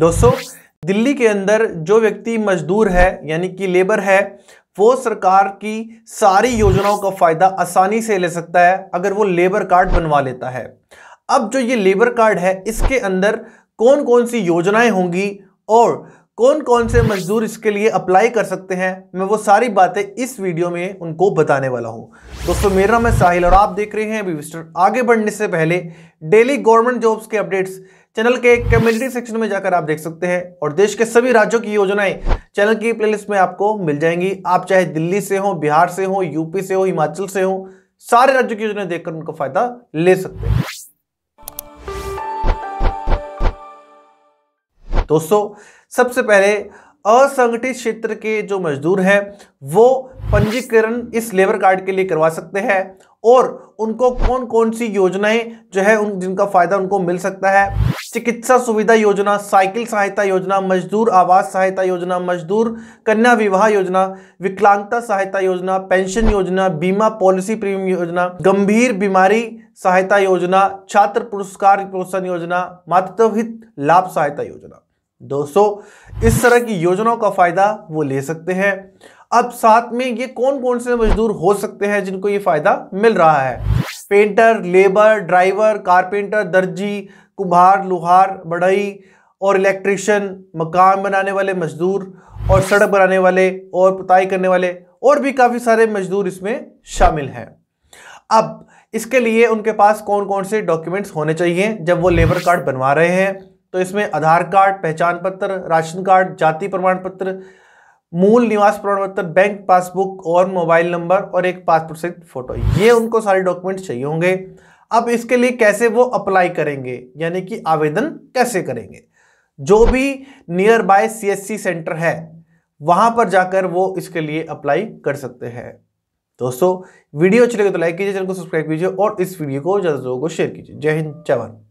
दोस्तों दिल्ली के अंदर जो व्यक्ति मजदूर है यानी कि लेबर है वो सरकार की सारी योजनाओं का फायदा आसानी से ले सकता है अगर वो लेबर कार्ड बनवा लेता है अब जो ये लेबर कार्ड है इसके अंदर कौन कौन सी योजनाएं होंगी और कौन कौन से मजदूर इसके लिए अप्लाई कर सकते हैं मैं वो सारी बातें इस वीडियो में उनको बताने वाला हूँ दोस्तों मेरा नाम है साहिल और आप देख रहे हैं आगे बढ़ने से पहले डेली गवर्नमेंट जॉब्स के अपडेट्स चैनल के कम्युनिटी सेक्शन में जाकर आप देख सकते हैं और देश के सभी राज्यों की योजनाएं चैनल की प्लेलिस्ट में आपको मिल जाएंगी आप चाहे दिल्ली से हो बिहार से हो यूपी से हो हिमाचल से हो सारे राज्यों की योजनाएं देखकर उनका फायदा ले सकते हैं दोस्तों सबसे पहले असंगठित क्षेत्र के जो मजदूर हैं वो पंजीकरण इस लेबर कार्ड के लिए करवा सकते हैं और उनको कौन कौन सी योजनाएं जो है उन जिनका फायदा उनको मिल सकता है चिकित्सा सुविधा योजना साइकिल सहायता योजना मजदूर आवास सहायता योजना मजदूर कन्या विवाह योजना विकलांगता सहायता योजना पेंशन योजना बीमा पॉलिसी प्रीमियम योजना गंभीर बीमारी सहायता योजना छात्र पुरस्कार प्रोत्साहन योजना मातृत्वहित लाभ सहायता योजना दोस्तों इस तरह की योजनाओं का फायदा वो ले सकते हैं अब साथ में ये कौन कौन से मजदूर हो सकते हैं जिनको ये फायदा मिल रहा है पेंटर लेबर ड्राइवर कारपेंटर दर्जी कुम्हार लुहार बढ़ई और इलेक्ट्रिशियन मकान बनाने वाले मजदूर और सड़क बनाने वाले और पुताई करने वाले और भी काफ़ी सारे मजदूर इसमें शामिल हैं अब इसके लिए उनके पास कौन कौन से डॉक्यूमेंट्स होने चाहिए जब वो लेबर कार्ड बनवा रहे हैं तो इसमें आधार कार्ड पहचान पत्र राशन कार्ड जाति प्रमाण पत्र मूल निवास प्रमाण पत्र बैंक पासबुक और मोबाइल नंबर और एक पासपोर्ट साइज फोटो ये उनको सारे डॉक्यूमेंट्स चाहिए होंगे अब इसके लिए कैसे वो अप्लाई करेंगे यानी कि आवेदन कैसे करेंगे जो भी नियर बाय सी सेंटर है वहां पर जाकर वो इसके लिए अप्लाई कर सकते हैं दोस्तों वीडियो अच्छी लगे तो लाइक कीजिए चैनल को सब्सक्राइब कीजिए और इस वीडियो को ज़्यादा से लोगों को शेयर कीजिए जय हिंद जय भारत